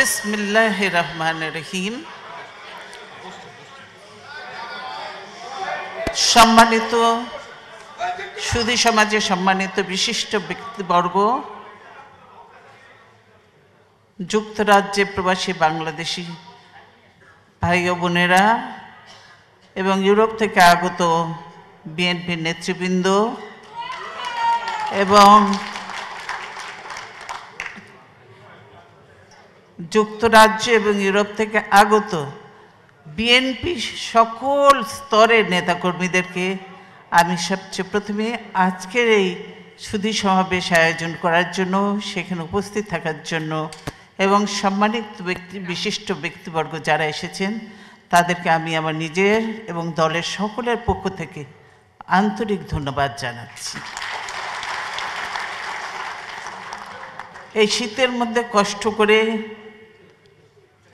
বিসমিল্লাহ রহমান রহিম সম্মানিত সুদী সমাজে সম্মানিত বিশিষ্ট ব্যক্তিবর্গ যুক্তরাজ্যে প্রবাসী বাংলাদেশি ভাই ও বোনেরা এবং ইউরোপ থেকে আগত বিএনপির নেতৃবৃন্দ এবং যুক্তরাজ্য এবং ইউরোপ থেকে আগত বিএনপি সকল স্তরের নেতাকর্মীদেরকে আমি সবচেয়ে প্রথমে আজকের এই সুধী সমাবেশ আয়োজন করার জন্য সেখানে উপস্থিত থাকার জন্য এবং সম্মানিত ব্যক্তি বিশিষ্ট ব্যক্তিবর্গ যারা এসেছেন তাদেরকে আমি আমার নিজের এবং দলের সকলের পক্ষ থেকে আন্তরিক ধন্যবাদ জানাচ্ছি এই শীতের মধ্যে কষ্ট করে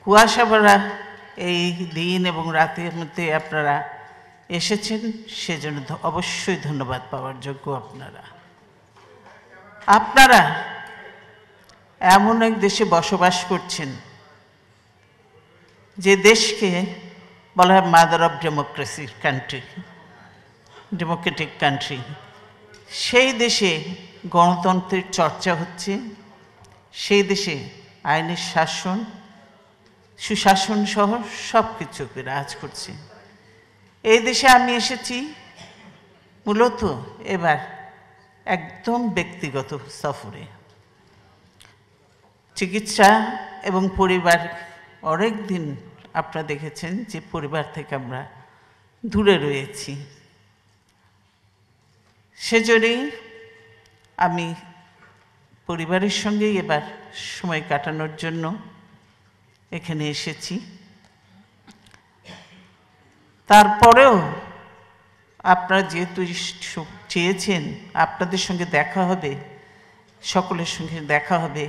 কুয়াশা ভরা এই দিন এবং রাতের মধ্যে আপনারা এসেছেন সেজন্য অবশ্যই ধন্যবাদ পাওয়ার যোগ্য আপনারা আপনারা এমন এক দেশে বসবাস করছেন যে দেশকে বলা হয় mother of democracy country democratic country সেই দেশে গণতন্ত্রের চর্চা হচ্ছে সেই দেশে আইনের শাসন সুশাসন সহ সব কিছুকে রাজ করছে এই দেশে আমি এসেছি মূলত এবার একদম ব্যক্তিগত সফরে চিকিৎসা এবং পরিবার অনেক দিন আপনারা দেখেছেন যে পরিবার থেকে আমরা দূরে রয়েছি সেজন্যই আমি পরিবারের সঙ্গেই এবার সময় কাটানোর জন্য এখানে এসেছি তারপরেও আপনারা যেহেতু চেয়েছেন আপনাদের সঙ্গে দেখা হবে সকলের সঙ্গে দেখা হবে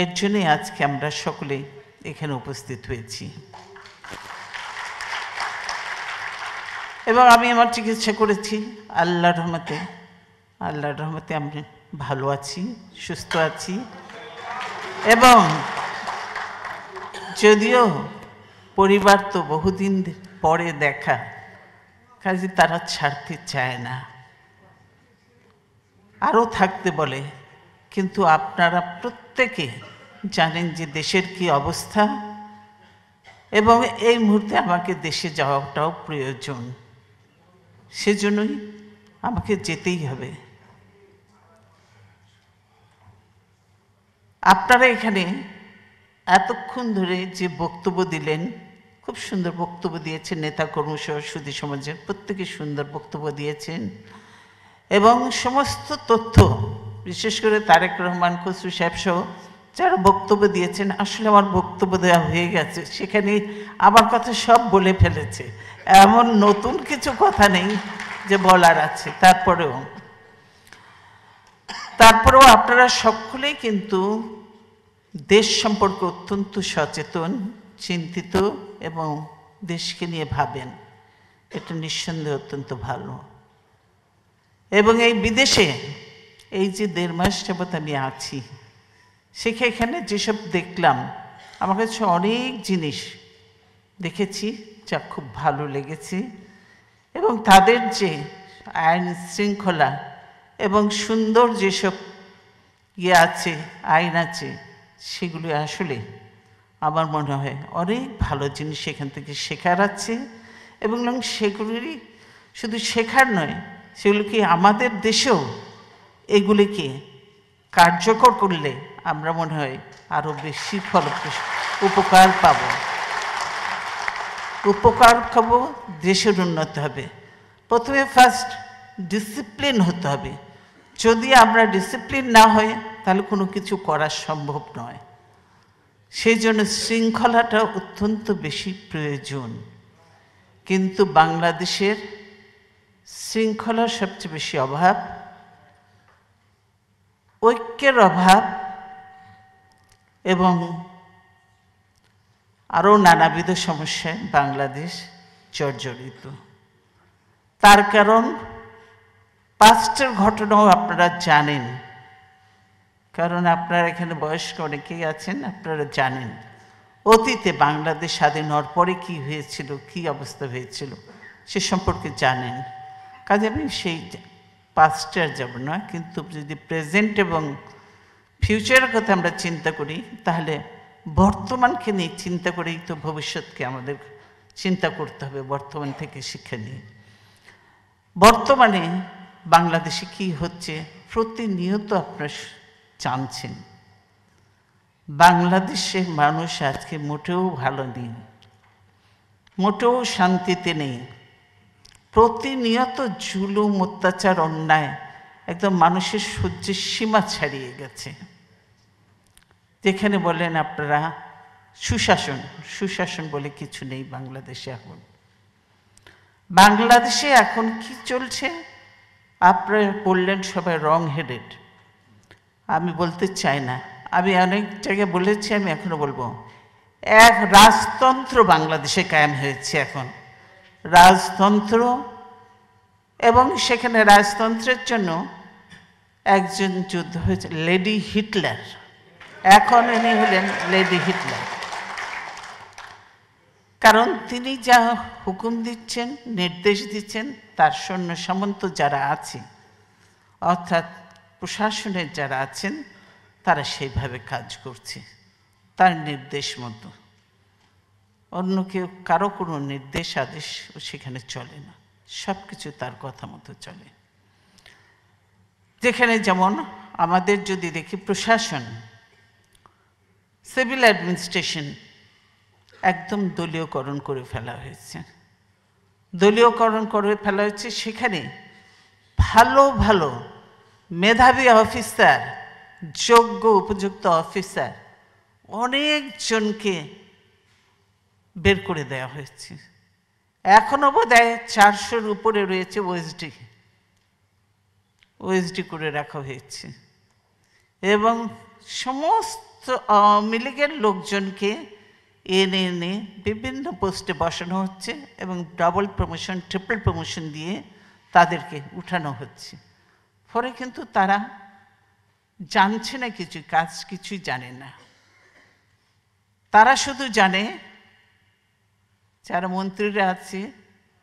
এর জন্যই আজকে আমরা সকলে এখানে উপস্থিত হয়েছি এবং আমি আমার চিকিৎসা করেছি আল্লাহর রহমতে আল্লাহর রহমতে আমি ভালো আছি সুস্থ আছি এবং যদিও পরিবার তো বহুদিন পরে দেখা কাজে তারা ছাড়তে চায় না আরও থাকতে বলে কিন্তু আপনারা প্রত্যেকে জানেন যে দেশের কি অবস্থা এবং এই মুহূর্তে আমাকে দেশে যাওয়াটাও প্রয়োজন সেজন্যই আমাকে যেতেই হবে আপনারা এখানে এতক্ষণ ধরে যে বক্তব্য দিলেন খুব সুন্দর বক্তব্য দিয়েছেন নেতা কর্মসহ সুদী সমাজের প্রত্যেকে সুন্দর বক্তব্য দিয়েছেন এবং সমস্ত তথ্য বিশেষ করে তারেক রহমান খসরু সাহেব সহ যারা বক্তব্য দিয়েছেন আসলে আমার বক্তব্য দেওয়া হয়ে গেছে সেখানে আমার কথা সব বলে ফেলেছে এমন নতুন কিছু কথা নেই যে বলার আছে তারপরেও তারপরেও আপনারা সকলেই কিন্তু দেশ সম্পর্কে অত্যন্ত সচেতন চিন্তিত এবং দেশকে নিয়ে ভাবেন এটা নিঃসন্দেহে অত্যন্ত ভালো এবং এই বিদেশে এই যে দেড় মাস যাবৎ আমি আছি সেখানে এখানে যেসব দেখলাম আমার কাছে অনেক জিনিস দেখেছি যা খুব ভালো লেগেছে এবং তাদের যে আইন শৃঙ্খলা এবং সুন্দর যেসব ইয়ে আছে আইন আছে সেগুলি আসলে আমার মনে হয় অনেক ভালো জিনিস এখান থেকে শেখার আছে এবং সেগুলিরই শুধু শেখার নয় সেগুলিকে আমাদের দেশেও এগুলিকে কার্যকর করলে আমরা মনে হয় আরও বেশি ফলপ্রসূ উপকার পাব উপকার পাবো দেশের উন্নত হবে প্রথমে ফার্স্ট ডিসিপ্লিন হতে হবে যদি আমরা ডিসিপ্লিন না হই তাহলে কোনো কিছু করা সম্ভব নয় সেই জন্য শৃঙ্খলাটা অত্যন্ত বেশি প্রয়োজন কিন্তু বাংলাদেশের শৃঙ্খলার সবচেয়ে বেশি অভাব ঐক্যের অভাব এবং আরও নানাবিধ সমস্যায় বাংলাদেশ জর্জরিত তার কারণ পাস্টের ঘটনাও আপনারা জানেন কারণ আপনারা এখানে বয়স্ক অনেকেই আছেন আপনারা জানেন অতীতে বাংলাদেশ স্বাধীন হওয়ার পরে কী হয়েছিল কি অবস্থা হয়েছিল সে সম্পর্কে জানেন কাজে আমি সেই পাস্টার যাব না কিন্তু যদি প্রেজেন্ট এবং ফিউচারের কথা আমরা চিন্তা করি তাহলে বর্তমানকে নিয়ে চিন্তা করেই তো ভবিষ্যৎকে আমাদের চিন্তা করতে হবে বর্তমান থেকে শিক্ষা নিয়ে বর্তমানে বাংলাদেশে কি হচ্ছে প্রতিনিয়ত আপনার জানছেন বাংলাদেশের মানুষ আজকে মোটেও ভালো নেই মোটেও শান্তিতে নেই প্রতিনিয়ত জুলুম অত্যাচার অন্যায় একদম মানুষের সহ্যের সীমা ছাড়িয়ে গেছে যেখানে বলেন আপনারা সুশাসন সুশাসন বলে কিছু নেই বাংলাদেশে এখন বাংলাদেশে এখন কি চলছে আপনারা বললেন সবাই রং হেডেড আমি বলতে চাই না আমি অনেক জায়গায় বলেছি আমি এখনও বলবো এক রাজতন্ত্র বাংলাদেশে কায়েম হয়েছে এখন রাজতন্ত্র এবং সেখানে রাজতন্ত্রের জন্য একজন যুদ্ধ হয়েছে লেডি হিটলার এখন ইনি হলেন লেডি হিটলার কারণ তিনি যা হুকুম দিচ্ছেন নির্দেশ দিচ্ছেন তার সৈন্য সামন্ত যারা আছে অর্থাৎ প্রশাসনের যারা আছেন তারা সেইভাবে কাজ করছে তার নির্দেশ মতো অন্য কেউ কারো কোনো নির্দেশ আদেশ সেখানে চলে না সব কিছু তার কথা মতো চলে যেখানে যেমন আমাদের যদি দেখি প্রশাসন সিভিল অ্যাডমিনিস্ট্রেশন একদম দলীয়করণ করে ফেলা হয়েছে দলীয়করণ করে ফেলা হচ্ছে সেখানে ভালো ভালো মেধাবী অফিসার যোগ্য উপযুক্ত অফিসার অনেকজনকে বের করে দেওয়া হয়েছে এখনও বোধ হয় চারশোর উপরে রয়েছে ওএসডি ওএসডি করে রাখা হয়েছে এবং সমস্ত আওয়ামী লীগের লোকজনকে এনে এনে বিভিন্ন পোস্টে বসানো হচ্ছে এবং ডাবল প্রমোশন ট্রিপল প্রমোশন দিয়ে তাদেরকে উঠানো হচ্ছে ফলে কিন্তু তারা জানছে না কিছু কাজ কিছুই জানে না তারা শুধু জানে যারা মন্ত্রীরা আছে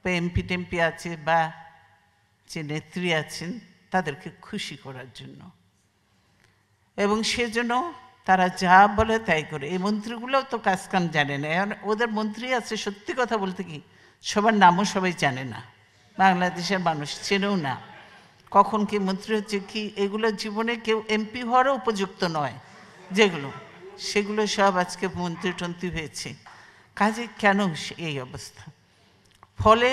বা এমপি টেমপি আছে বা যে নেত্রী আছেন তাদেরকে খুশি করার জন্য এবং সেজন্য তারা যা বলে তাই করে এই মন্ত্রীগুলোও তো কান জানে না ওদের মন্ত্রী আছে সত্যি কথা বলতে কি সবার নামও সবাই জানে না বাংলাদেশের মানুষ চেনেও না কখন কি মন্ত্রী হচ্ছে কি এগুলো জীবনে কেউ এমপি হওয়ারও উপযুক্ত নয় যেগুলো সেগুলো সব আজকে মন্ত্রী টন্ত্রী হয়েছে কাজে কেন এই অবস্থা ফলে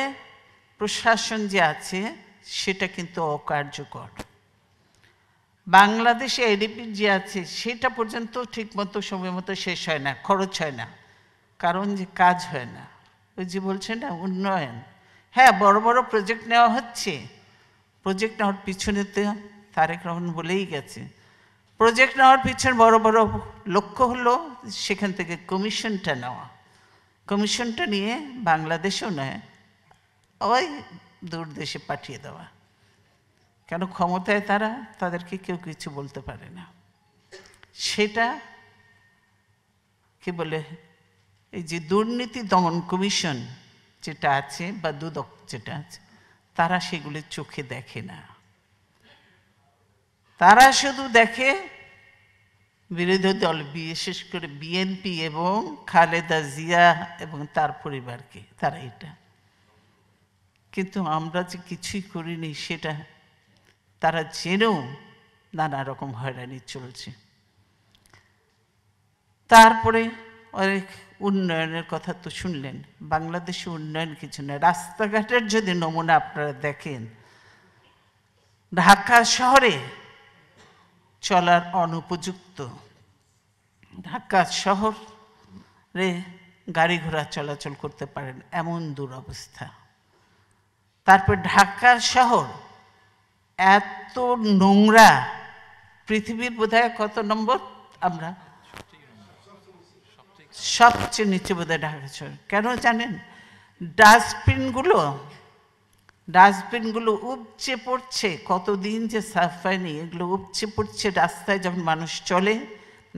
প্রশাসন যে আছে সেটা কিন্তু অকার্যকর বাংলাদেশে এডিপি যে আছে সেটা পর্যন্ত ঠিকমতো সময় মতো শেষ হয় না খরচ হয় না কারণ যে কাজ হয় না ওই যে বলছে না উন্নয়ন হ্যাঁ বড় বড় প্রজেক্ট নেওয়া হচ্ছে প্রজেক্ট নেওয়ার পিছনে তো তারেক রহমান বলেই গেছে প্রজেক্ট নেওয়ার পিছনে বড় বড় লক্ষ্য হলো সেখান থেকে কমিশনটা নেওয়া কমিশনটা নিয়ে বাংলাদেশও নেয় ওই দূর দেশে পাঠিয়ে দেওয়া কেন ক্ষমতায় তারা তাদেরকে কেউ কিছু বলতে পারে না সেটা কি বলে এই যে দুর্নীতি দমন কমিশন যেটা আছে বা দুদক যেটা আছে তারা সেগুলি চোখে দেখে না তারা শুধু দেখে বিরোধী দল বিশেষ করে বিএনপি এবং খালেদা জিয়া এবং তার পরিবারকে তারা এটা কিন্তু আমরা যে কিছুই করিনি সেটা তারা জেনেও নানা রকম হয়রানি চলছে তারপরে অনেক উন্নয়নের কথা তো শুনলেন বাংলাদেশে উন্নয়ন কিছু না রাস্তাঘাটের যদি নমুনা আপনারা দেখেন ঢাকা শহরে চলার অনুপযুক্ত ঢাকা শহরে গাড়ি ঘোড়া চলাচল করতে পারেন এমন দুরবস্থা তারপর ঢাকা শহর এত নোংরা পৃথিবীর বোধহয় কত নম্বর আমরা সবচেয়ে নিচে বোধহয় ঢাকা কেন জানেন ডাস্টবিনগুলো ডাস্টবিনগুলো উপচে পড়ছে কতদিন যে সাফ হয়নি এগুলো উপচে পড়ছে রাস্তায় যখন মানুষ চলে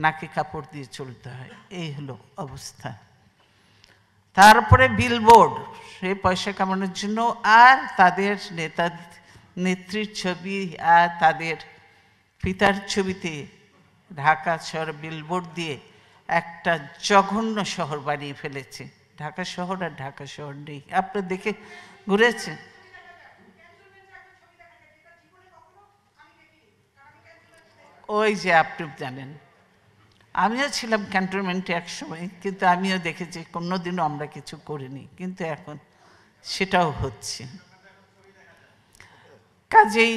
নাকে কাপড় দিয়ে চলতে হয় এই হলো অবস্থা তারপরে বিলবোর্ড সে পয়সা কামানোর জন্য আর তাদের নেতা নেত্রীর ছবি আর তাদের পিতার ছবিতে ঢাকা শহর বিলবোর্ড দিয়ে একটা জঘন্য শহর বানিয়ে ফেলেছে ঢাকা শহর আর ঢাকা শহর নেই আপনি দেখে ঘুরেছেন ওই যে আপনি জানেন আমিও ছিলাম ক্যান্টনমেন্টে একসময় কিন্তু আমিও দেখেছি কোনোদিনও আমরা কিছু করিনি কিন্তু এখন সেটাও হচ্ছে কাজেই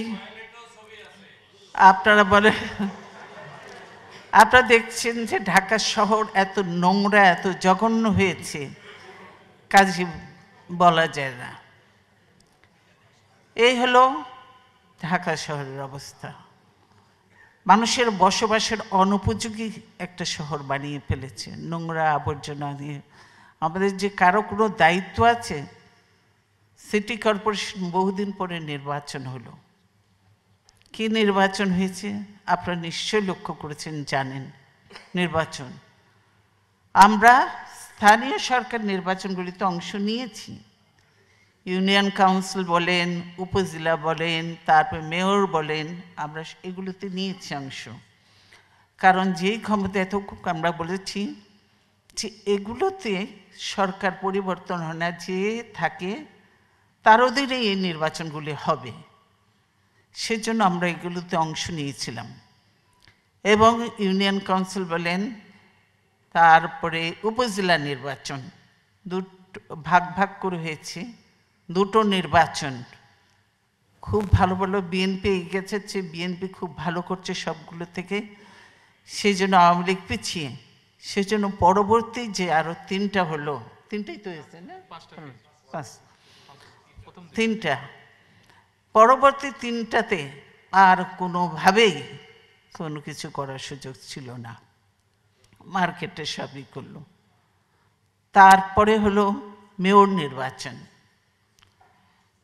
আপনারা বলে আপনারা দেখছেন যে ঢাকা শহর এত নোংরা এত জঘন্য হয়েছে কাজে বলা যায় না এই হলো ঢাকা শহরের অবস্থা মানুষের বসবাসের অনুপযোগী একটা শহর বানিয়ে ফেলেছে নোংরা আবর্জনা নিয়ে আমাদের যে কারো কোনো দায়িত্ব আছে সিটি কর্পোরেশন বহুদিন পরে নির্বাচন হলো কি নির্বাচন হয়েছে আপনারা নিশ্চয় লক্ষ্য করেছেন জানেন নির্বাচন আমরা স্থানীয় সরকার নির্বাচনগুলিতে অংশ নিয়েছি ইউনিয়ন কাউন্সিল বলেন উপজেলা বলেন তারপর মেয়র বলেন আমরা এগুলোতে নিয়েছি অংশ কারণ যেই ক্ষমতা এত আমরা বলেছি যে এগুলোতে সরকার পরিবর্তন হয় না যে থাকে তার ওদের এই নির্বাচনগুলি হবে সেজন্য আমরা এগুলোতে অংশ নিয়েছিলাম এবং ইউনিয়ন কাউন্সিল বলেন তারপরে উপজেলা নির্বাচন দুটো ভাগ ভাগ করে হয়েছে দুটো নির্বাচন খুব ভালো ভালো বিএনপি এগিয়েছে বিএনপি খুব ভালো করছে সবগুলো থেকে সেই জন্য আওয়ামী লীগ পিছিয়ে সেজন্য পরবর্তী যে আরও তিনটা হলো তিনটাই তো হয়েছে না পাঁচটা তিনটা পরবর্তী তিনটাতে আর কোনোভাবেই কোনো কিছু করার সুযোগ ছিল না মার্কেটে সবই করল তারপরে হলো মেয়র নির্বাচন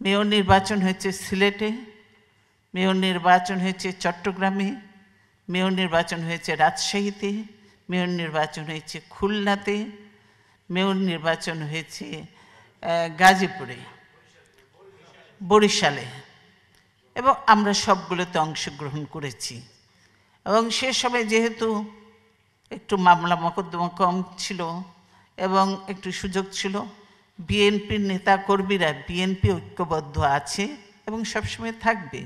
মেয়র নির্বাচন হয়েছে সিলেটে মেয়র নির্বাচন হয়েছে চট্টগ্রামে মেয়র নির্বাচন হয়েছে রাজশাহীতে মেয়র নির্বাচন হয়েছে খুলনাতে মেয়র নির্বাচন হয়েছে গাজীপুরে বরিশালে এবং আমরা সবগুলোতে অংশগ্রহণ করেছি এবং সে সময় যেহেতু একটু মামলা মকদ্দমা কম ছিল এবং একটু সুযোগ ছিল বিএনপির নেতা কর্মীরা বিএনপি ঐক্যবদ্ধ আছে এবং সবসময় থাকবে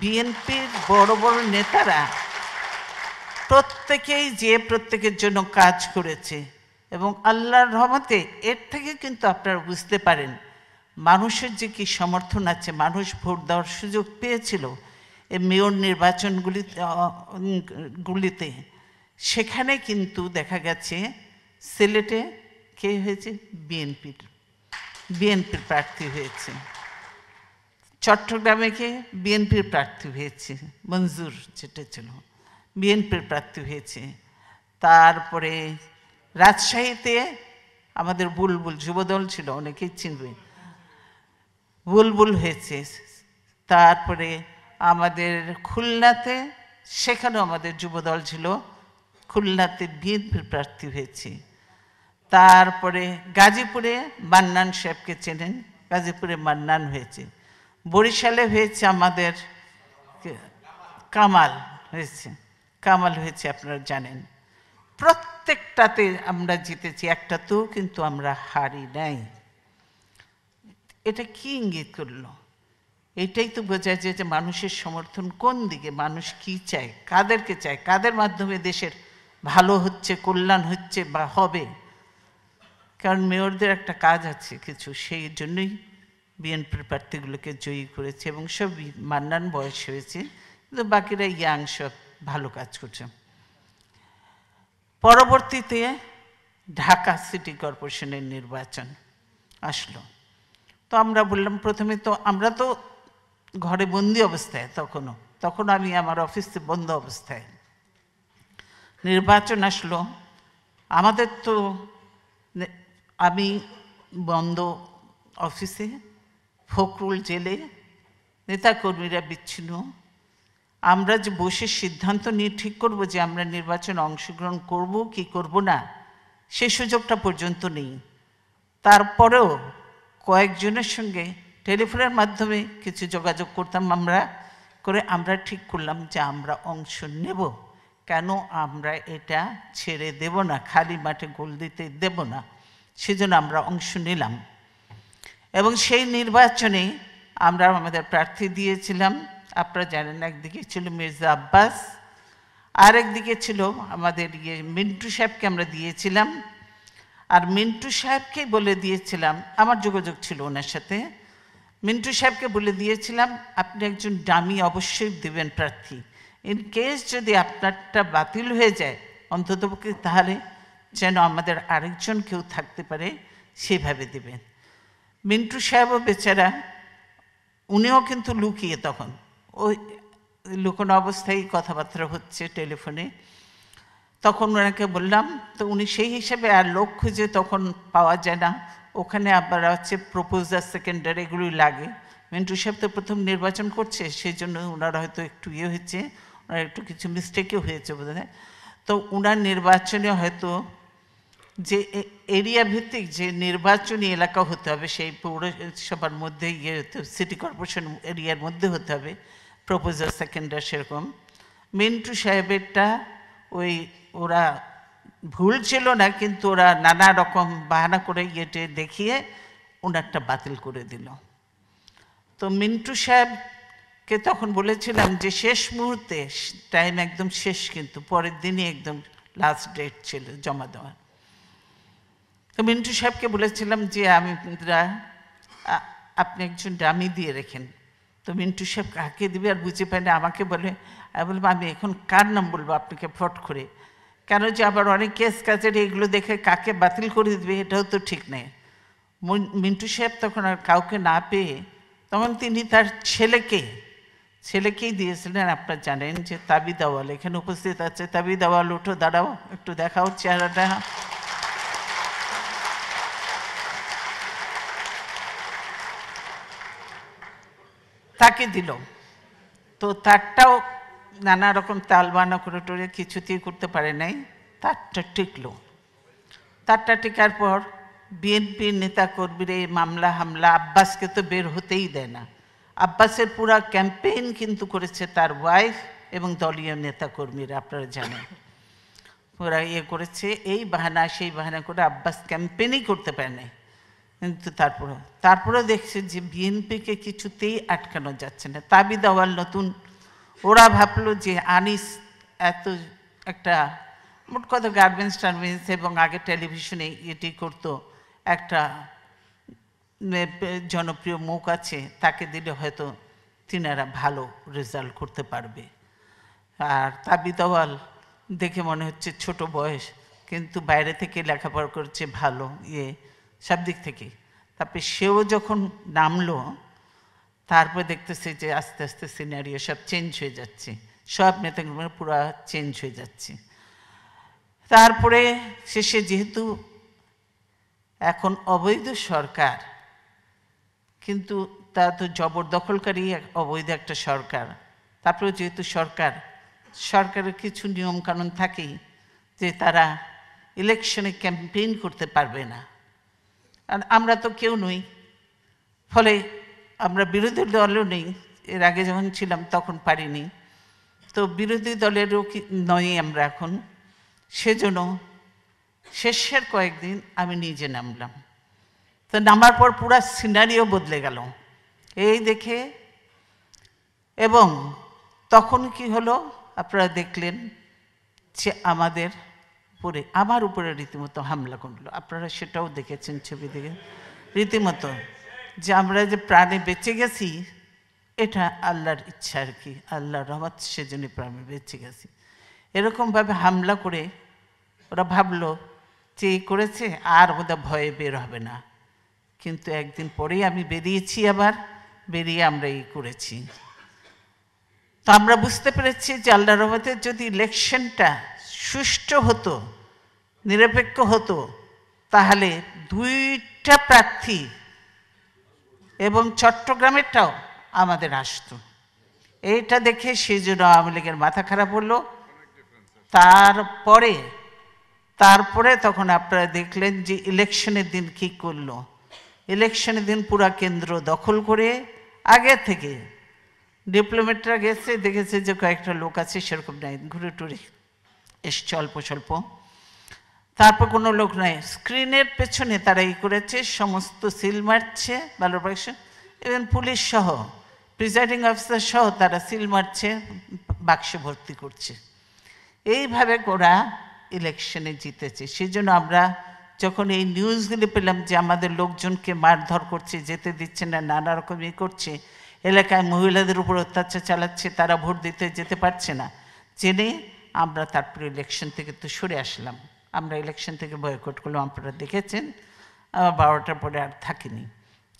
বিএনপির বড় বড় নেতারা প্রত্যেকেই যে প্রত্যেকের জন্য কাজ করেছে এবং আল্লাহর রহমতে এর থেকে কিন্তু আপনারা বুঝতে পারেন মানুষের যে কি সমর্থন আছে মানুষ ভোট দেওয়ার সুযোগ পেয়েছিল এই মেয়র নির্বাচনগুলিতে গুলিতে সেখানে কিন্তু দেখা গেছে সিলেটে কে হয়েছে বিএনপির বিএনপির প্রার্থী হয়েছে চট্টগ্রামে কে বিএনপির প্রার্থী হয়েছে মঞ্জুর যেটা ছিল বিএনপির প্রার্থী হয়েছে তারপরে রাজশাহীতে আমাদের বুলবুল যুবদল ছিল অনেকেই চিনবে বুলবুল হয়েছে তারপরে আমাদের খুলনাতে সেখানেও আমাদের যুবদল ছিল খুলনাতে বিএনপির প্রার্থী হয়েছে তারপরে গাজীপুরে মান্নান সাহেবকে চেনেন গাজীপুরে মান্নান হয়েছে বরিশালে হয়েছে আমাদের কামাল হয়েছে কামাল হয়েছে আপনারা জানেন প্রত্যেকটাতে আমরা জিতেছি একটা তো কিন্তু আমরা হারি নাই এটা কি ইঙ্গিত করলো এটাই তো বোঝা যায় যে মানুষের সমর্থন কোন দিকে মানুষ কি চায় কাদেরকে চায় কাদের মাধ্যমে দেশের ভালো হচ্ছে কল্যাণ হচ্ছে বা হবে কারণ মেয়রদের একটা কাজ আছে কিছু সেই জন্যই বিএনপির প্রার্থীগুলোকে জয়ী করেছে এবং সব মান্নান বয়স হয়েছে কিন্তু বাকিরা ইয়াং সব ভালো কাজ করছে পরবর্তীতে ঢাকা সিটি কর্পোরেশনের নির্বাচন আসলো তো আমরা বললাম প্রথমে তো আমরা তো ঘরে বন্দি অবস্থায় তখনও তখন আমি আমার অফিসে বন্ধ অবস্থায় নির্বাচন আসলো আমাদের তো আমি বন্ধ অফিসে ফখরুল জেলে নেতাকর্মীরা বিচ্ছিন্ন আমরা যে বসে সিদ্ধান্ত নিয়ে ঠিক করব যে আমরা নির্বাচনে অংশগ্রহণ করব কি করব না সে সুযোগটা পর্যন্ত নেই তারপরেও কয়েকজনের সঙ্গে টেলিফোনের মাধ্যমে কিছু যোগাযোগ করতাম আমরা করে আমরা ঠিক করলাম যে আমরা অংশ নেব কেন আমরা এটা ছেড়ে দেব না খালি মাঠে গোল দিতে দেব না সেজন্য আমরা অংশ নিলাম এবং সেই নির্বাচনে আমরা আমাদের প্রার্থী দিয়েছিলাম আপনারা জানেন একদিকে ছিল মির্জা আব্বাস আরেকদিকে ছিল আমাদের ইয়ে মিন্টু সাহেবকে আমরা দিয়েছিলাম আর মিন্টু সাহেবকেই বলে দিয়েছিলাম আমার যোগাযোগ ছিল ওনার সাথে মিন্টু সাহেবকে বলে দিয়েছিলাম আপনি একজন ডামি অবশ্যই দেবেন প্রার্থী ইন কেস যদি আপনারটা বাতিল হয়ে যায় অন্ততপক্ষে তাহলে যেন আমাদের আরেকজন কেউ থাকতে পারে সেভাবে দেবেন মিন্টু সাহেবও বেচারা উনিও কিন্তু লুকিয়ে তখন ওই লুকোনো অবস্থায় কথাবার্তা হচ্ছে টেলিফোনে তখন ওনাকে বললাম তো উনি সেই হিসেবে আর লোক খুঁজে তখন পাওয়া যায় না ওখানে আবার হচ্ছে প্রপোজার সেকেন্ডার এগুলোই লাগে মিন্টু সাহেব তো প্রথম নির্বাচন করছে সেই জন্য ওনার হয়তো একটু ইয়ে হয়েছে ওনার একটু কিছু মিস্টেকও হয়েছে বোধ তো ওনার নির্বাচনে হয়তো যে এরিয়া ভিত্তিক যে নির্বাচনী এলাকা হতে হবে সেই পৌরসভার মধ্যে ইয়ে হতে সিটি কর্পোরেশন এরিয়ার মধ্যে হতে হবে প্রপোজার সেকেন্ডার সেরকম মিন্টু সাহেবেরটা ওই ওরা ভুল ছিল না কিন্তু ওরা নানা রকম বাহানা করে গেটে দেখিয়ে ওনারটা বাতিল করে দিল তো মিন্টু সাহেবকে তখন বলেছিলাম যে শেষ মুহূর্তে টাইম একদম শেষ কিন্তু পরের দিনই একদম লাস্ট ডেট ছিল জমা দেওয়ার তো মিন্টু সাহেবকে বলেছিলাম যে আমি আপনি একজন ডামি দিয়ে রেখেন তো মিন্টু সাহেব কাকে দেবে আর বুঝে পায় না আমাকে বলে আমি বলবো আমি এখন কার নাম বলবো আপনাকে ফট করে কেন যে আবার অনেক কেস কাজের এগুলো দেখে কাকে বাতিল করে দেবে এটাও তো ঠিক নেই মিন্টু সাহেব তখন আর কাউকে না পেয়ে তখন তিনি তার ছেলেকে ছেলেকেই দিয়েছিলেন আপনার জানেন যে তাবি দাওয়াল এখানে উপস্থিত আছে তাবি দাওয়াল উঠো দাঁড়াও একটু দেখাও চেহারাটা তাকে দিল তো তারটাও নানা রকম তালবানা করে টোরে কিছুতেই করতে পারে নাই তারটা টিকলো তারটা টিকার পর বিএনপির নেতা কর্মীর এই মামলা হামলা আব্বাসকে তো বের হতেই দেয় না আব্বাসের পুরা ক্যাম্পেইন কিন্তু করেছে তার ওয়াইফ এবং দলীয় নেতা কর্মীরা আপনারা জানেন ওরা ইয়ে করেছে এই বাহানা সেই বাহানা করে আব্বাস ক্যাম্পেইনই করতে পারে নাই কিন্তু তারপরে তারপরে দেখছে যে বিএনপিকে কিছুতেই আটকানো যাচ্ছে না তাবি দেওয়ার নতুন ওরা ভাবলো যে আনিস এত একটা মোট কথা গার্মেন্টস টার্মেন্টস এবং আগে টেলিভিশনে এটি করতো একটা জনপ্রিয় মুখ আছে তাকে দিলে হয়তো তিনারা ভালো রেজাল্ট করতে পারবে আর তাবি দেওয়াল দেখে মনে হচ্ছে ছোট বয়স কিন্তু বাইরে থেকে লেখাপড়া করছে ভালো ইয়ে সব দিক থেকে তারপরে সেও যখন নামলো তারপর দেখতেছে যে আস্তে আস্তে সিনারিও সব চেঞ্জ হয়ে যাচ্ছে সব নেতাগুলো পুরো চেঞ্জ হয়ে যাচ্ছে তারপরে শেষে যেহেতু এখন অবৈধ সরকার কিন্তু তা তো জবরদখলকারী অবৈধ একটা সরকার তারপরেও যেহেতু সরকার সরকারের কিছু নিয়মকানুন থাকেই যে তারা ইলেকশনে ক্যাম্পেইন করতে পারবে না আর আমরা তো কেউ নই ফলে আমরা বিরোধী দলও নেই এর আগে যখন ছিলাম তখন পারিনি তো বিরোধী দলেরও কি নই আমরা এখন সেজন্য শেষের কয়েকদিন আমি নিজে নামলাম তো নামার পর পুরো সিনারিও বদলে গেল এই দেখে এবং তখন কি হলো আপনারা দেখলেন যে আমাদের পরে আবার উপরে রীতিমতো হামলা করলো আপনারা সেটাও দেখেছেন ছবি দেখে রীতিমতো যে আমরা যে প্রাণে বেঁচে গেছি এটা আল্লাহর ইচ্ছা আর কি আল্লাহর রহমত সেজন্য প্রাণে বেঁচে গেছি এরকমভাবে হামলা করে ওরা ভাবলো যে করেছে আর ওদের ভয়ে বের হবে না কিন্তু একদিন পরেই আমি বেরিয়েছি আবার বেরিয়ে আমরা এই করেছি তো আমরা বুঝতে পেরেছি যে আল্লাহ রহমতের যদি ইলেকশনটা সুষ্ঠু হতো নিরপেক্ষ হতো তাহলে দুইটা প্রার্থী এবং চট্টগ্রামেরটাও আমাদের আসত এইটা দেখে সেই জন্য আওয়ামী লীগের মাথা খারাপ হলো তারপরে তারপরে তখন আপনারা দেখলেন যে ইলেকশনের দিন কি করলো ইলেকশনের দিন পুরা কেন্দ্র দখল করে আগে থেকে ডিপ্লোমেটরা গেছে দেখেছে যে কয়েকটা লোক আছে সেরকম নাই ঘুরে টুরে এসছে অল্প স্বল্প তারপর কোনো লোক নাই স্ক্রিনের পেছনে তারা ই করেছে সমস্ত সিল মারছে ভালো বাক্সে ইভেন পুলিশ সহ প্রিজাইডিং অফিসার সহ তারা সিল মারছে বাক্সে ভর্তি করছে এইভাবে ওরা ইলেকশনে জিতেছে সেই জন্য আমরা যখন এই নিউজগুলি পেলাম যে আমাদের লোকজনকে মারধর করছে যেতে দিচ্ছে না নানা রকম ইয়ে করছে এলাকায় মহিলাদের উপর অত্যাচার চালাচ্ছে তারা ভোট দিতে যেতে পারছে না জেনে আমরা তারপরে ইলেকশন থেকে তো সরে আসলাম আমরা ইলেকশন থেকে বয়কট করলাম আপনারা দেখেছেন বারোটার পরে আর থাকিনি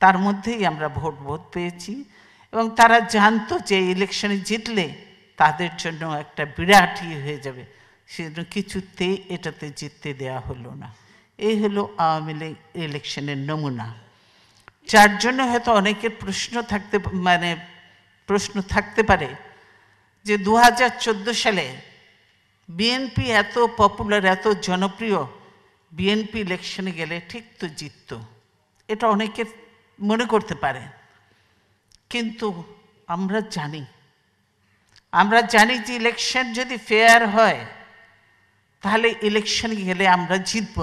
তার মধ্যেই আমরা ভোট ভোট পেয়েছি এবং তারা জানতো যে ইলেকশনে জিতলে তাদের জন্য একটা বিরাট ইয়ে হয়ে যাবে সেজন্য কিছুতেই এটাতে জিততে দেয়া হলো না এই হলো আওয়ামী লীগ ইলেকশনের নমুনা যার জন্য হয়তো অনেকের প্রশ্ন থাকতে মানে প্রশ্ন থাকতে পারে যে দু সালে বিএনপি এত পপুলার এত জনপ্রিয় বিএনপি ইলেকশনে গেলে ঠিক তো জিতত এটা অনেকে মনে করতে পারে কিন্তু আমরা জানি আমরা জানি যে ইলেকশন যদি ফেয়ার হয় তাহলে ইলেকশন গেলে আমরা জিতব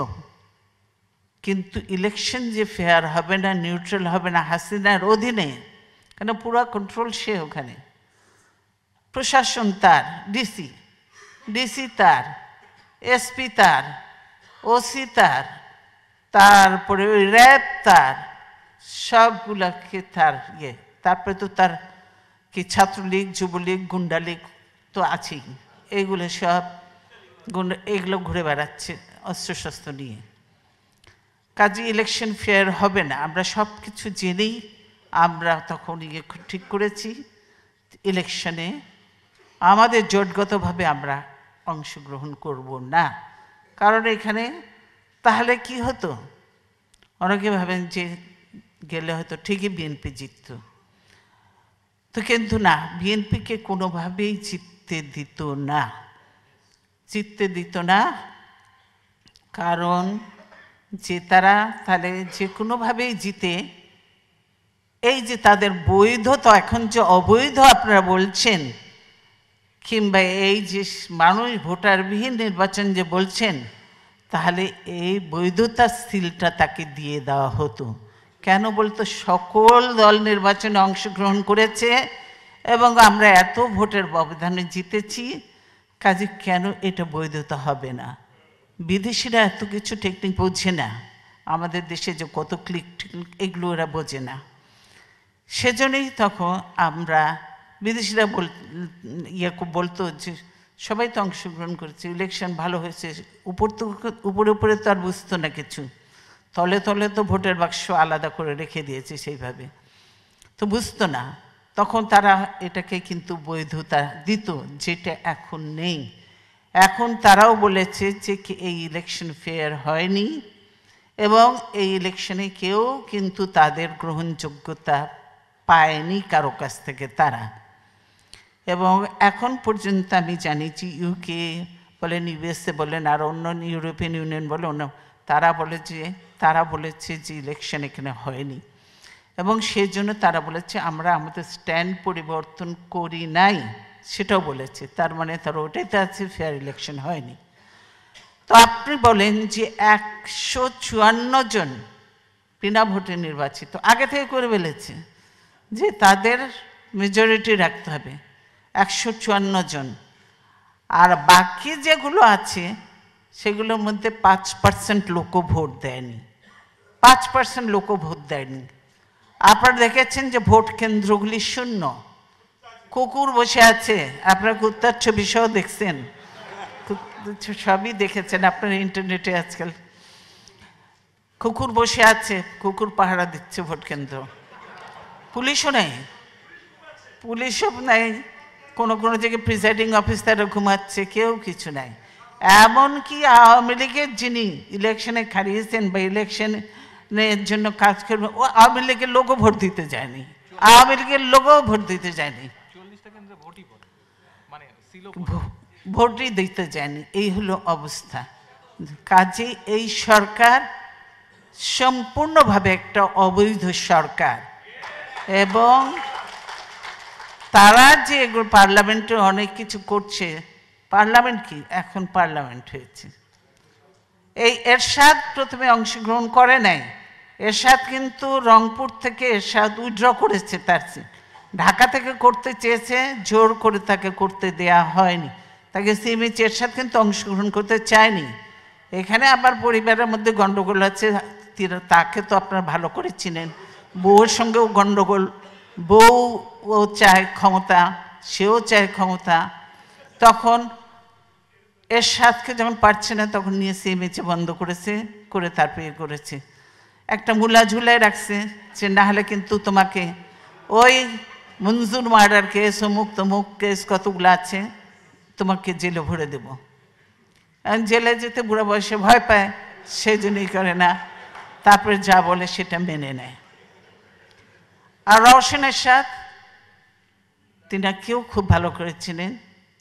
কিন্তু ইলেকশন যে ফেয়ার হবে না নিউট্রাল হবে না হাসিনার অধীনে কেন পুরো কন্ট্রোল সে ওখানে প্রশাসন তার ডিসি ডিসি তার এসপি তার ওসি তার তারপরে ওই র্যাব তার সবগুলাকে তার ইয়ে তারপরে তো তার কি ছাত্রলীগ যুবলীগ গুন্ডালীগ তো আছেই এগুলো সব গুন্ডা এগুলো ঘুরে বেড়াচ্ছে অস্ত্রশস্ত্র নিয়ে কাজে ইলেকশন ফেয়ার হবে না আমরা সব কিছু জেনেই আমরা তখন ইয়ে ঠিক করেছি ইলেকশনে আমাদের জোটগতভাবে আমরা অংশগ্রহণ করব না কারণ এখানে তাহলে কি হতো অনেকে ভাবেন যে গেলে হয়তো ঠিকই বিএনপি জিতত তো কিন্তু না বিএনপিকে কোনোভাবেই জিততে দিত না জিততে দিত না কারণ যে তারা তাহলে যে কোনোভাবেই জিতে এই যে তাদের বৈধ তো এখন যে অবৈধ আপনারা বলছেন কিংবা এই যে মানুষ ভোটারবিহীন নির্বাচন যে বলছেন তাহলে এই বৈধতা সিলটা তাকে দিয়ে দেওয়া হতো কেন বলতো সকল দল নির্বাচনে অংশগ্রহণ করেছে এবং আমরা এত ভোটের ব্যবধানে জিতেছি কাজে কেন এটা বৈধতা হবে না বিদেশিরা এত কিছু টেকনিক বোঝে না আমাদের দেশে যে কত ক্লিক এগুলো ওরা বোঝে না সেজন্যই তখন আমরা বিদেশিরা বল ইয়াকুব বলতো যে সবাই তো অংশগ্রহণ করেছে ইলেকশন ভালো হয়েছে উপর তো উপরে উপরে তো আর বুঝতো না কিছু তলে তলে তো ভোটের বাক্স আলাদা করে রেখে দিয়েছে সেইভাবে তো বুঝতো না তখন তারা এটাকে কিন্তু বৈধতা দিত যেটা এখন নেই এখন তারাও বলেছে যে এই ইলেকশন ফেয়ার হয়নি এবং এই ইলেকশনে কেউ কিন্তু তাদের গ্রহণযোগ্যতা পায়নি কারো কাছ থেকে তারা এবং এখন পর্যন্ত আমি জানি যে ইউকে বলেন ইউএসএ বলেন আর অন্য ইউরোপিয়ান ইউনিয়ন বলে অন্য তারা বলে যে তারা বলেছে যে ইলেকশন এখানে হয়নি এবং সেই জন্য তারা বলেছে আমরা আমাদের স্ট্যান্ড পরিবর্তন করি নাই সেটাও বলেছে তার মানে তার ওটাই তো আছে ফেয়ার ইলেকশন হয়নি তো আপনি বলেন যে একশো চুয়ান্ন জন বিনা ভোটে নির্বাচিত আগে থেকে করে ফেলেছে যে তাদের মেজরিটি রাখতে হবে একশো চুয়ান্ন জন আর বাকি যেগুলো আছে সেগুলোর মধ্যে পাঁচ পার্সেন্ট লোকও ভোট দেয়নি পাঁচ পার্সেন্ট লোকও ভোট দেয়নি আপনারা দেখেছেন যে ভোট কেন্দ্রগুলি শূন্য কুকুর বসে আছে আপনারা কুত্তার ছবি সহ দেখছেন সবই দেখেছেন আপনার ইন্টারনেটে আজকাল কুকুর বসে আছে কুকুর পাহারা দিচ্ছে ভোট কেন্দ্র পুলিশও নেই পুলিশও নেই কোনো কোনো জায়গায় প্রিসাইডিং অফিসারও ঘুমাচ্ছে কেউ কিছু নাই এমনকি আওয়ামী লীগের যিনি ইলেকশনে খারিয়েছেন বা ইলেকশনের জন্য কাজ করবে ও আওয়ামী লীগের লোকও ভোট দিতে যায়নি আওয়ামী লীগের লোকও ভোট দিতে যায়নি মানে ভোটই দিতে যায়নি এই হলো অবস্থা কাজে এই সরকার সম্পূর্ণভাবে একটা অবৈধ সরকার এবং তারা যে পার্লামেন্টে অনেক কিছু করছে পার্লামেন্ট কি এখন পার্লামেন্ট হয়েছে এই এরশাদ প্রথমে অংশগ্রহণ করে নাই এরশাদ কিন্তু রংপুর থেকে এরশাদ উইড্র করেছে তার ঢাকা থেকে করতে চেয়েছে জোর করে তাকে করতে দেয়া হয়নি তাকে এইচ এরশাদ কিন্তু অংশগ্রহণ করতে চায়নি এখানে আবার পরিবারের মধ্যে গণ্ডগোল আছে তাকে তো আপনারা ভালো করে চিনেন বউয়ের সঙ্গেও গণ্ডগোল বউ ও চায় ক্ষমতা সেও চায় ক্ষমতা তখন এর সাথকে যখন পারছে না তখন নিয়ে সে মেচে বন্ধ করেছে করে তারপর ইয়ে করেছে একটা মূলা ঝুলে রাখছে যে না হলে কিন্তু তোমাকে ওই মঞ্জুর মার্ডার কেস মুক্ত তমুক কেস কতগুলো আছে তোমাকে জেলে ভরে দেব জেলে যেতে বুড়া বয়সে ভয় পায় সেই জন্যই করে না তারপরে যা বলে সেটা মেনে নেয় আর রওশন এরশাদ তিনাকেও খুব ভালো করেছিলেন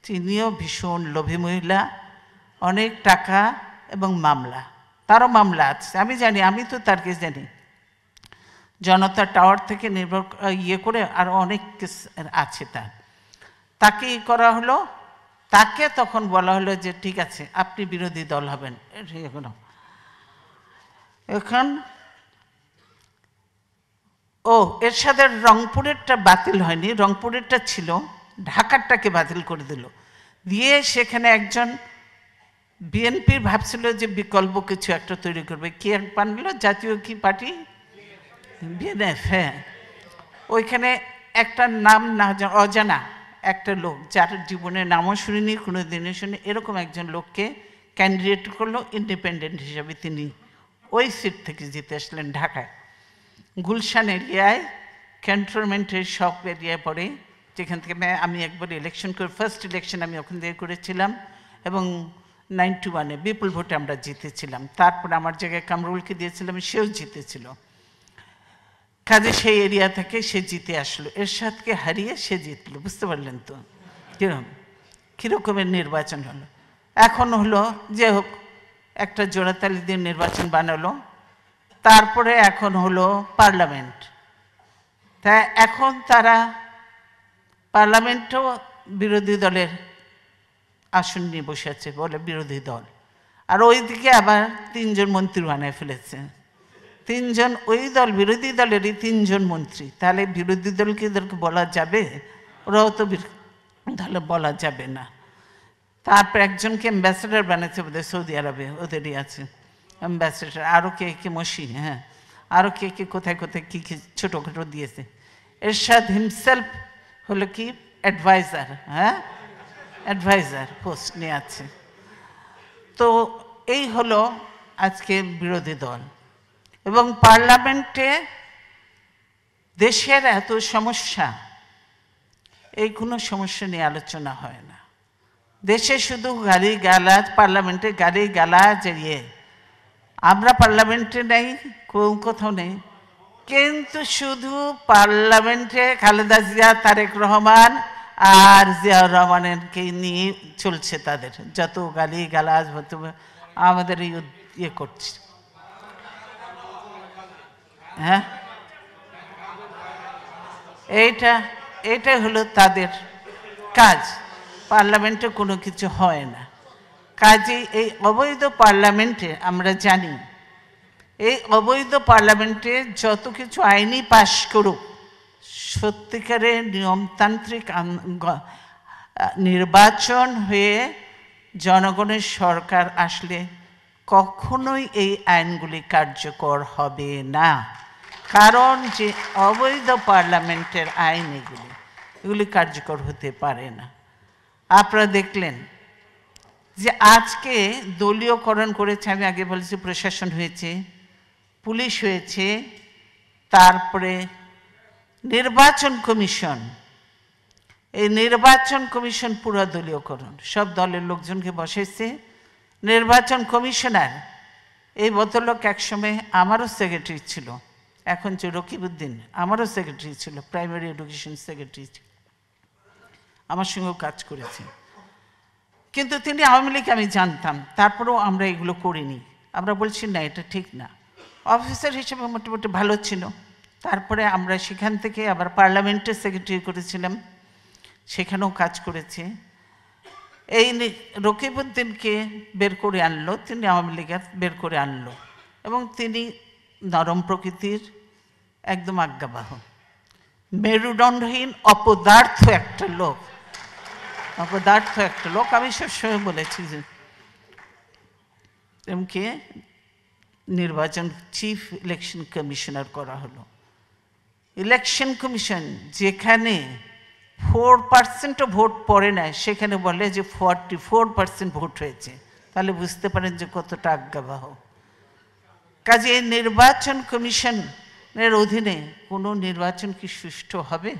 তিনিও ভীষণ লোভী মহিলা অনেক টাকা এবং মামলা তারও মামলা আছে আমি জানি আমি তো তার কেস জানি জনতা টাওয়ার থেকে নির্ভর ইয়ে করে আর অনেক আছে তার তাকে ই করা হলো তাকে তখন বলা হলো যে ঠিক আছে আপনি বিরোধী দল হবেন এখন ও এর সাথে রংপুরেরটা বাতিল হয়নি রংপুরেরটা ছিল ঢাকারটাকে বাতিল করে দিল দিয়ে সেখানে একজন বিএনপি ভাবছিল যে বিকল্প কিছু একটা তৈরি করবে কে পানল জাতীয় কি পার্টি বিএনএফ হ্যাঁ ওইখানে একটা নাম না অজানা একটা লোক যার জীবনে নামও শুনিনি কোনো দিনে শুনি এরকম একজন লোককে ক্যান্ডিডেট করলো ইন্ডিপেন্ডেন্ট হিসাবে তিনি ওই সিট থেকে জিতে আসলেন ঢাকায় গুলশান এরিয়ায় ক্যান্টনমেন্টের শক এরিয়ায় পড়ে যেখান থেকে আমি একবার ইলেকশন করে ফার্স্ট ইলেকশন আমি ওখান থেকে করেছিলাম এবং নাইনটি ওয়ানে বিপুল ভোটে আমরা জিতেছিলাম তারপর আমার জায়গায় কামরুলকে দিয়েছিলাম সেও জিতেছিল কাজে সেই এরিয়া থেকে সে জিতে আসলো এর এরশাদকে হারিয়ে সে জিতলো বুঝতে পারলেন তো কীরকম কীরকমের নির্বাচন হলো এখন হলো যে হোক একটা জোড়াতালি দিয়ে নির্বাচন বানালো তারপরে এখন হলো পার্লামেন্ট তা এখন তারা পার্লামেন্টও বিরোধী দলের আসন নিয়ে বসেছে বলে বিরোধী দল আর ওইদিকে আবার তিনজন মন্ত্রী বানায় ফেলেছে তিনজন ওই দল বিরোধী দলেরই তিনজন মন্ত্রী তাহলে বিরোধী দলকে এদেরকে বলা যাবে ওরাও তো তাহলে বলা যাবে না তারপর একজনকে অ্যাম্বাসেডার বানিয়েছে ওদের সৌদি আরবে ওদেরই আছে অ্যাম্বাসেডার আরও কে কে মশি হ্যাঁ আরও কে কে কোথায় কোথায় কী কী ছোটোখাটো দিয়েছে এরশাদ হিমসেলফ হলো কি অ্যাডভাইজার হ্যাঁ অ্যাডভাইজার পোস্ট নিয়ে আছে তো এই হলো আজকে বিরোধী দল এবং পার্লামেন্টে দেশের এত সমস্যা এই কোনো সমস্যা নিয়ে আলোচনা হয় না দেশে শুধু গাড়ি গালাজ পার্লামেন্টে গাড়ি গালাজ এড়িয়ে আমরা পার্লামেন্টে নেই কোথাও নেই কিন্তু শুধু পার্লামেন্টে খালেদা জিয়া তারেক রহমান আর জিয়াউর রহমানেরকে নিয়ে চলছে তাদের যত গালি গালাজ হতো আমাদের ইয়ে করছে হ্যাঁ এইটা এটা হলো তাদের কাজ পার্লামেন্টে কোনো কিছু হয় না কাজে এই অবৈধ পার্লামেন্টে আমরা জানি এই অবৈধ পার্লামেন্টে যত কিছু আইনই পাশ করুক সত্যিকারের নিয়মতান্ত্রিক নির্বাচন হয়ে জনগণের সরকার আসলে কখনোই এই আইনগুলি কার্যকর হবে না কারণ যে অবৈধ পার্লামেন্টের আইন এগুলি এগুলি কার্যকর হতে পারে না আপনারা দেখলেন যে আজকে দলীয়করণ করেছে আমি আগে বলেছি প্রশাসন হয়েছে পুলিশ হয়েছে তারপরে নির্বাচন কমিশন এই নির্বাচন কমিশন পুরো দলীয়করণ সব দলের লোকজনকে বসেছে নির্বাচন কমিশনার এই ভদ্রলোক একসময় আমারও সেক্রেটারি ছিল এখন যে রকিবউদ্দিন আমারও সেক্রেটারি ছিল প্রাইমারি এডুকেশন সেক্রেটারি আমার সঙ্গেও কাজ করেছে কিন্তু তিনি আওয়ামী লীগ আমি জানতাম তারপরেও আমরা এগুলো করিনি আমরা বলছি না এটা ঠিক না অফিসার হিসেবে মোটামুটি ভালো ছিল তারপরে আমরা সেখান থেকে আবার পার্লামেন্টের সেক্রেটারি করেছিলাম সেখানেও কাজ করেছি এই রকিবউদ্দিনকে বের করে আনলো তিনি আওয়ামী লীগের বের করে আনলো এবং তিনি নরম প্রকৃতির একদম আজ্ঞাবাহ মেরুদণ্ডহীন অপদার্থ একটা লোক অপদার্থ একটা লোক আমি সবসময় বলেছি যে এমকে নির্বাচন চিফ ইলেকশন কমিশনার করা হলো ইলেকশন কমিশন যেখানে ফোর পার্সেন্টও ভোট পড়ে না সেখানে বলে যে ফোরটি ফোর পার্সেন্ট ভোট হয়েছে তাহলে বুঝতে পারেন যে কতটা আজ্ঞাবাহ কাজে নির্বাচন কমিশনের অধীনে কোনো নির্বাচন কি সুষ্ঠু হবে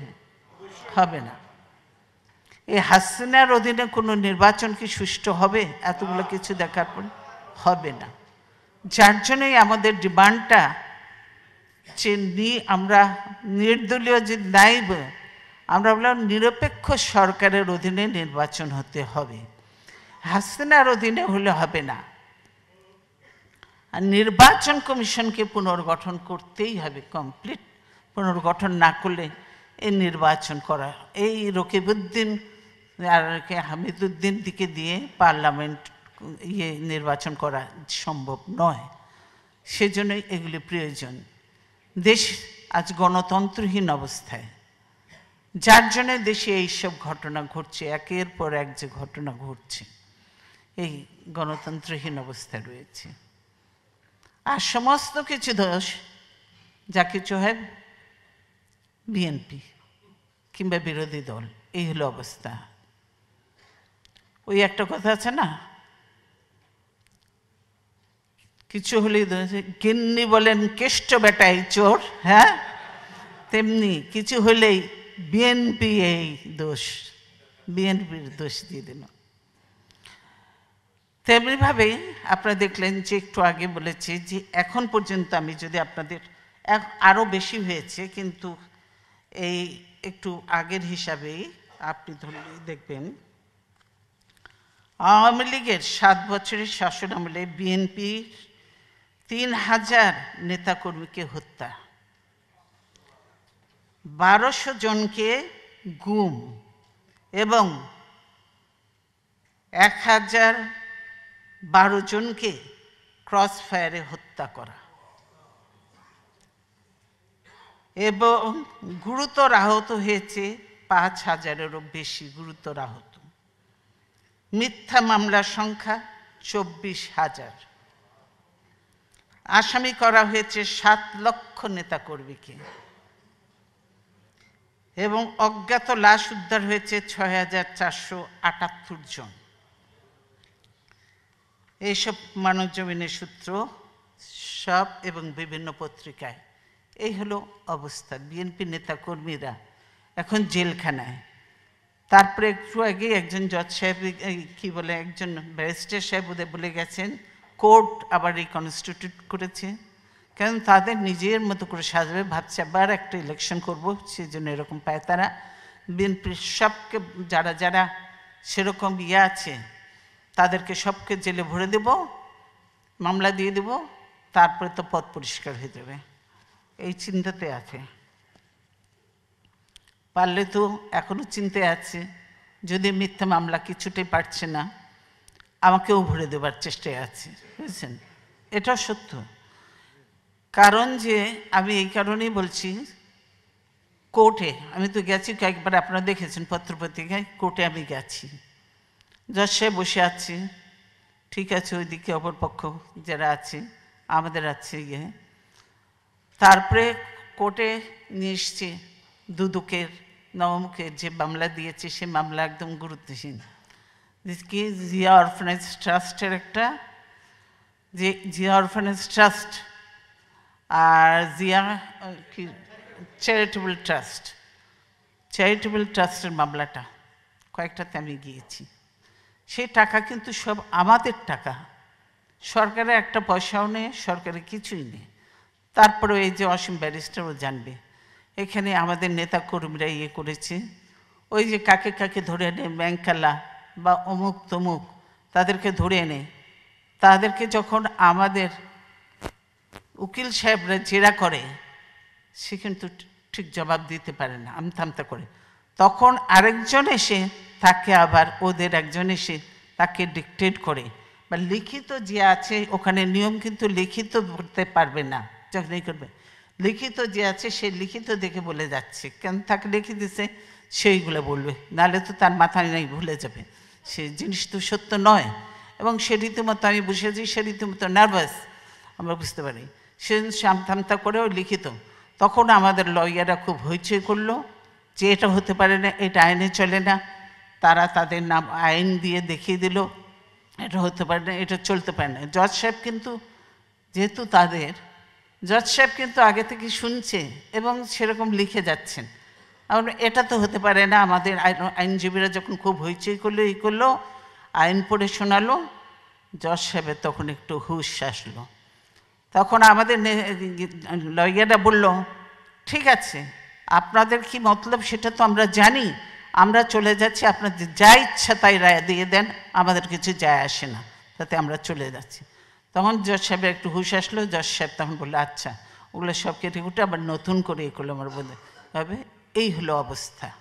হবে না এই হাসিনার অধীনে কোনো নির্বাচন কি সুষ্ঠু হবে এতগুলো কিছু দেখার পর হবে না যার জন্যই আমাদের ডিমান্ডটা যে আমরা নির্দলীয় যে নাইব আমরা বললাম নিরপেক্ষ সরকারের অধীনে নির্বাচন হতে হবে হাসিনার অধীনে হলে হবে না আর নির্বাচন কমিশনকে পুনর্গঠন করতেই হবে কমপ্লিট পুনর্গঠন না করলে এই নির্বাচন করা এই রকিবুদ্দিন আরকে হামিদুদ্দিন দিকে দিয়ে পার্লামেন্ট ইয়ে নির্বাচন করা সম্ভব নয় সেজন্যই এগুলি প্রয়োজন দেশ আজ গণতন্ত্রহীন অবস্থায় যার জন্য দেশে এইসব ঘটনা ঘটছে একের পর এক যে ঘটনা ঘটছে এই গণতন্ত্রহীন অবস্থায় রয়েছে আর সমস্ত কিছু দোষ যা কিছু হয় বিএনপি কিংবা বিরোধী দল এই হলো অবস্থা ওই একটা কথা আছে না কিছু হলেই গিন্নি বলেন কেষ্ট বেটাই চোর হ্যাঁ তেমনি কিছু হলেই বিএনপি এই দোষ বিএনপির দোষ দিয়ে দিল তেমনিভাবেই আপনারা দেখলেন যে একটু আগে বলেছি যে এখন পর্যন্ত আমি যদি আপনাদের আরও বেশি হয়েছে কিন্তু এই একটু আগের হিসাবেই আপনি ধরলেই দেখবেন আওয়ামী লীগের সাত বছরের শাসন আমলে বিএনপির তিন হাজার নেতাকর্মীকে হত্যা বারোশো জনকে গুম এবং এক হাজার বারো জনকে ক্রস ফায়ারে হত্যা করা এবং গুরুতর আহত হয়েছে পাঁচ হাজারেরও বেশি গুরুতর আহত মিথ্যা মামলার সংখ্যা চব্বিশ হাজার আসামি করা হয়েছে সাত লক্ষ নেতাকর্মীকে এবং অজ্ঞাত লাশ উদ্ধার হয়েছে ছয় হাজার চারশো আটাত্তর জন এইসব মানবজমিনের সূত্র সব এবং বিভিন্ন পত্রিকায় এই হলো অবস্থা বিএনপি নেতাকর্মীরা এখন জেলখানায় তারপরে একটু আগে একজন জজ সাহেব কি বলে একজন ব্যারিস্টার সাহেব ওদের বলে গেছেন কোর্ট আবার রিকনস্টিটিউট করেছে কারণ তাদের নিজের মতো করে সাজাবে ভাবছে আবার একটা ইলেকশন করব সেই জন্য এরকম পায় তারা বিএনপির সবকে যারা যারা সেরকম ইয়ে আছে তাদেরকে সবকে জেলে ভরে দেব মামলা দিয়ে দেব তারপরে তো পথ পরিষ্কার হয়ে যাবে এই চিন্তাতে আছে পারলে তো এখনও চিনতে আছে যদি মিথ্যা মামলা কিছুতেই পারছে না আমাকেও ভরে দেবার চেষ্টায় আছে বুঝছেন এটা সত্য কারণ যে আমি এই কারণেই বলছি কোর্টে আমি তো গেছি কয়েকবার আপনারা দেখেছেন পত্রপত্রিকায় কোর্টে আমি গেছি যশ বসে আছি ঠিক আছে ওইদিকে অপর পক্ষ যারা আছে আমাদের আছে ইয়ে তারপরে কোর্টে নিয়ে এসছি দুদুকের নবমুখের যে মামলা দিয়েছে সে মামলা একদম গুরুত্বহীন কি জিয়া অরফানেজ ট্রাস্টের একটা যে জিয়া অরফানেজ ট্রাস্ট আর জিয়া কি চ্যারিটেবল ট্রাস্ট চ্যারিটেবল ট্রাস্টের মামলাটা কয়েকটাতে আমি গিয়েছি সেই টাকা কিন্তু সব আমাদের টাকা সরকারের একটা পয়সাও নেই সরকারের কিছুই নেই তারপরে এই যে অসীম ব্যারিস্টারও জানবে এখানে আমাদের নেতা কর্মীরা ইয়ে করেছে ওই যে কাকে কাকে ধরে এনে ব্যাংকালা বা অমুক তমুক তাদেরকে ধরে এনে তাদেরকে যখন আমাদের উকিল সাহেবরা জেরা করে সে কিন্তু ঠিক জবাব দিতে পারে না থামতে করে তখন আরেকজন এসে তাকে আবার ওদের একজন এসে তাকে ডিকটেট করে বা লিখিত যে আছে ওখানে নিয়ম কিন্তু লিখিত করতে পারবে না যখন করবে লিখিত যে আছে সে লিখিত দেখে বলে যাচ্ছে কেন তাকে লিখে দিছে সেইগুলো বলবে নাহলে তো তার মাথায় নাই ভুলে যাবে সে জিনিস তো সত্য নয় এবং সে রীতিমতো আমি বুঝেছি সে রীতিমতো নার্ভাস আমরা বুঝতে পারি সে সামথামতা করেও লিখিত তখন আমাদের লয়াররা খুব হইচই করলো যে এটা হতে পারে না এটা আইনে চলে না তারা তাদের নাম আইন দিয়ে দেখিয়ে দিল এটা হতে পারে না এটা চলতে পারে না জজ সাহেব কিন্তু যেহেতু তাদের জজ সাহেব কিন্তু আগে থেকে শুনছে এবং সেরকম লিখে যাচ্ছেন আর এটা তো হতে পারে না আমাদের আইনজীবীরা যখন খুব হইচই করলো ই করলো আইন পড়ে শোনালো জজ সাহেবের তখন একটু হুশ আসলো তখন আমাদের লয়ারা বলল ঠিক আছে আপনাদের কি মতলব সেটা তো আমরা জানি আমরা চলে যাচ্ছি আপনাদের যা ইচ্ছা তাই রায় দিয়ে দেন আমাদের কিছু যায় আসে না তাতে আমরা চলে যাচ্ছি তখন জজ সাহেবের একটু হুশ আসলো জজ সাহেব তখন বললো আচ্ছা ওগুলো সব কেটে কুটে আবার নতুন করে এগুলো আমার বলে তবে এই হলো অবস্থা